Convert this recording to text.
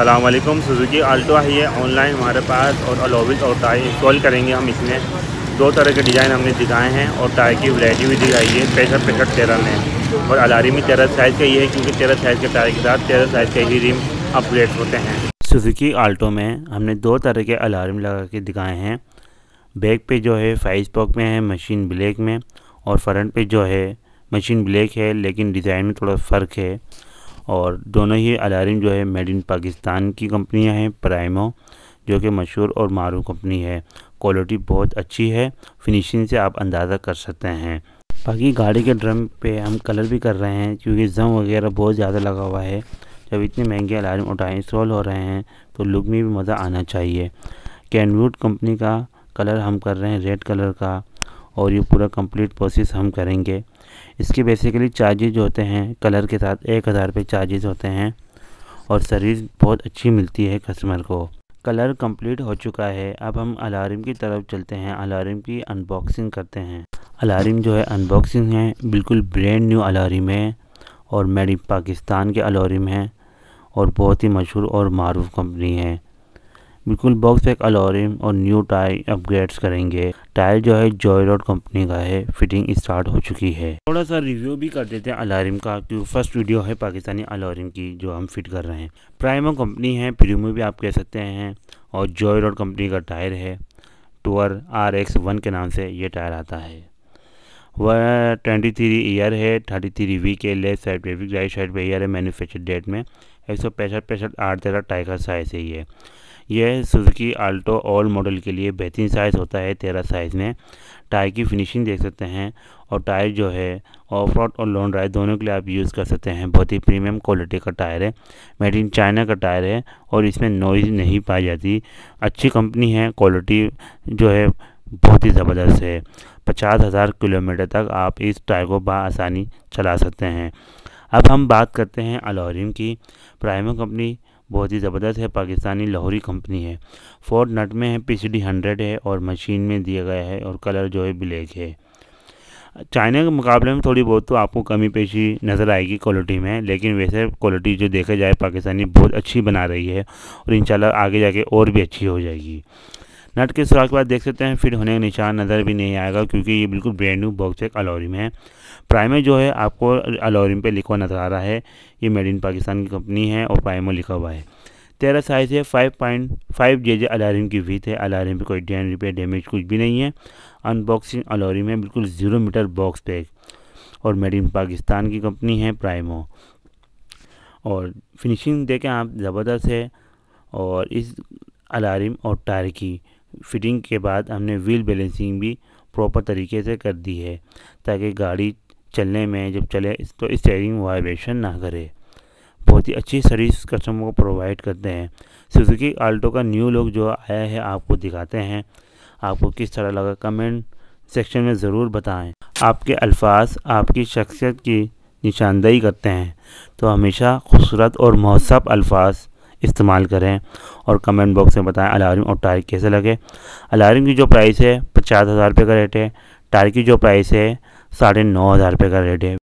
अल्लाम Suzuki Alto है online हमारे पास और अलोविल और टाई इंस्टॉल करेंगे हम इसमें दो तरह के डिज़ाइन हमने दिखाए हैं और टाई की वैरायटी भी दिखाई है पैंसठ पैंसठ तेरह में और अलारी में तेरह साइज़ का ये है क्योंकि तेरह साइज़ के टाई के साथ तेरह साइज़ के ही रिम अपग्रेड होते हैं सुजुकी आल्टो में हमने दो तरह के अलार्म लगा के दिखाए हैं बैक पे जो है फाइज पॉक में है मशीन ब्लैक में और फ्रंट पे जो है मशीन ब्लैक है लेकिन डिज़ाइन में थोड़ा फ़र्क है और दोनों ही अलार्म जो है मेड इन पाकिस्तान की कंपनियां हैं प्राइमो जो कि मशहूर और मारू कंपनी है क्वालिटी बहुत अच्छी है फिनिशिंग से आप अंदाज़ा कर सकते हैं बाकी गाड़ी के ड्रम पे हम कलर भी कर रहे हैं क्योंकि जम वगैरह बहुत ज़्यादा लगा हुआ है जब इतने महंगे अलार्म उठाए इंस्टॉल हो रहे हैं तो लुक में भी मज़ा आना चाहिए कैनवुड कंपनी का कलर हम कर रहे हैं रेड कलर का और ये पूरा कंप्लीट प्रोसेस हम करेंगे इसके बेसिकली चार्जेज जो होते हैं कलर के साथ एक हज़ार रुपये चार्जेज होते हैं और सर्विस बहुत अच्छी मिलती है कस्टमर को कलर कंप्लीट हो चुका है अब हम अलार्म की तरफ चलते हैं अलार्म की अनबॉक्सिंग करते हैं अलार्म जो है अनबॉक्सिंग है बिल्कुल ब्रैंड न्यू अलार्म है और मेड इन पाकिस्तान के अलार्म है और बहुत ही मशहूर और मरूफ कंपनी है बिल्कुल बॉक्स एक अलॉरिम और न्यू टायर अपग्रेड्स करेंगे टायर जो है जॉय रोड कंपनी का है फिटिंग स्टार्ट हो चुकी है थोड़ा सा रिव्यू भी कर देते हैं अलॉरिम का क्योंकि फर्स्ट वीडियो है पाकिस्तानी अलॉरिम की जो हम फिट कर रहे हैं प्राइमो कंपनी है प्रीमो भी आप कह सकते हैं और जॉय रोड कंपनी का टायर है टूअर आर एक्स वन के नाम से ये टायर आता है वह ट्वेंटी थ्री ईयर है thirty three week left side पे भी राइट साइड पे ईयर है मैन्युफैक्चर डेट में एक सौ पैंसठ पैंसठ आठ तेरह टाइगर साइज है ये यह सुजुकी आल्टो ऑल मॉडल के लिए बेहतरीन साइज़ होता है तेरह साइज़ में टायर की फिनिशिंग देख सकते हैं और टायर जो है ऑफ रोड और लॉन्ग ड्राइव दोनों के लिए आप यूज़ कर सकते हैं बहुत ही प्रीमियम क्वालिटी का टायर है मेड इन चाइना का टायर है और इसमें नॉइज़ नहीं पाई जाती अच्छी कंपनी है क्वालिटी जो है बहुत ही ज़बरदस्त है पचास हज़ार किलोमीटर तक आप इस टायर को बसानी चला सकते हैं अब हम बात करते हैं अलोरियम की प्राइमो कंपनी बहुत ही ज़बरदस्त है पाकिस्तानी लाहौरी कंपनी है फोर्ड नट में है पी हंड्रेड है और मशीन में दिया गया है और कलर जो है ब्लैक है चाइना के मुकाबले में थोड़ी बहुत तो आपको कमी पेशी नज़र आएगी क्वालिटी में लेकिन वैसे क्वालिटी जो देखा जाए पाकिस्तानी बहुत अच्छी बना रही है और इन आगे जाके और भी अच्छी हो जाएगी नट के सुराख के बाद देख सकते हैं फिट होने का निशान नज़र भी नहीं आएगा क्योंकि ये बिल्कुल ब्रांड न्यू बॉक्स एक अलोरिम है प्राइमर जो है आपको अलोरिम पे लिखा नज़र आ रहा है ये मेड इन पाकिस्तान की कंपनी है और प्राइमर लिखा हुआ है तेरह साइज़ है five point five J J alloy rim की वीत है अलारिम पे कोई डैन रिपेयर डैमेज कुछ भी नहीं है अनबॉक्सिंग अलारिम है बिल्कुल ज़ीरो मीटर बॉक्स पैक और मेड इन पाकिस्तान की कंपनी है प्राइमो और फिनिशिंग देखें आप ज़बरदस्त है और इस अलारिम और टायर की फिटिंग के बाद हमने व्हील बैलेंसिंग भी प्रॉपर तरीके से कर दी है ताकि गाड़ी चलने में जब चले तो स्टेयरिंग वाइब्रेशन ना करे बहुत ही अच्छी सर्विस कस्टमर को प्रोवाइड करते हैं सुजुकी आल्टो का न्यू लुक जो आया है आपको दिखाते हैं आपको किस तरह लगा कमेंट सेक्शन में ज़रूर बताएं आपके अल्फाज आपकी शख्सियत की निशानदेही करते हैं तो हमेशा खूबसूरत और महसब अल्फाज इस्तेमाल करें और कमेंट बॉक्स में बताएं अलार्म और टायर कैसे लगे अलार्म की जो प्राइस है पचास हज़ार रुपये का रेट है टायर की जो प्राइस है साढ़े नौ हज़ार रुपये का रेट है